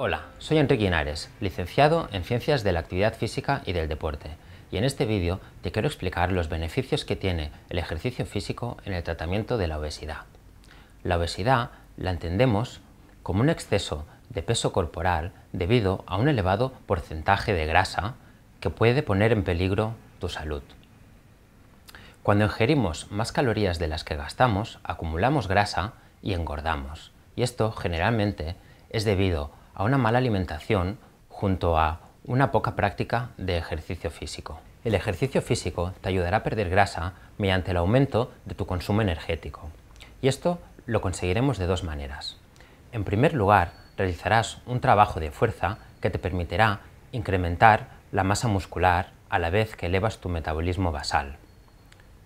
Hola, soy Enrique Guinares, licenciado en Ciencias de la Actividad Física y del Deporte, y en este vídeo te quiero explicar los beneficios que tiene el ejercicio físico en el tratamiento de la obesidad. La obesidad la entendemos como un exceso de peso corporal debido a un elevado porcentaje de grasa que puede poner en peligro tu salud. Cuando ingerimos más calorías de las que gastamos, acumulamos grasa y engordamos, y esto generalmente es debido a a una mala alimentación junto a una poca práctica de ejercicio físico. El ejercicio físico te ayudará a perder grasa mediante el aumento de tu consumo energético. Y esto lo conseguiremos de dos maneras. En primer lugar, realizarás un trabajo de fuerza que te permitirá incrementar la masa muscular a la vez que elevas tu metabolismo basal.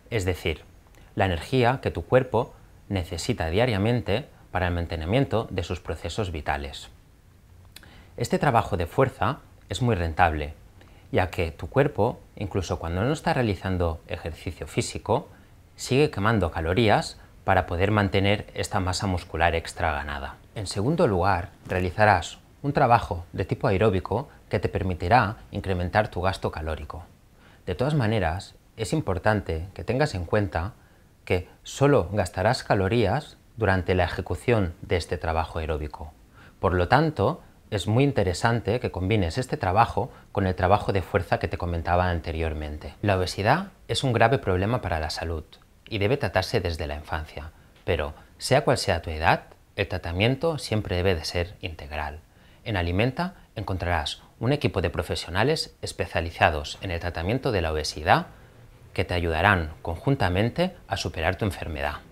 Es decir, la energía que tu cuerpo necesita diariamente para el mantenimiento de sus procesos vitales. Este trabajo de fuerza es muy rentable, ya que tu cuerpo, incluso cuando no está realizando ejercicio físico, sigue quemando calorías para poder mantener esta masa muscular extra ganada. En segundo lugar, realizarás un trabajo de tipo aeróbico que te permitirá incrementar tu gasto calórico. De todas maneras, es importante que tengas en cuenta que solo gastarás calorías durante la ejecución de este trabajo aeróbico. Por lo tanto, es muy interesante que combines este trabajo con el trabajo de fuerza que te comentaba anteriormente. La obesidad es un grave problema para la salud y debe tratarse desde la infancia, pero sea cual sea tu edad, el tratamiento siempre debe de ser integral. En Alimenta encontrarás un equipo de profesionales especializados en el tratamiento de la obesidad que te ayudarán conjuntamente a superar tu enfermedad.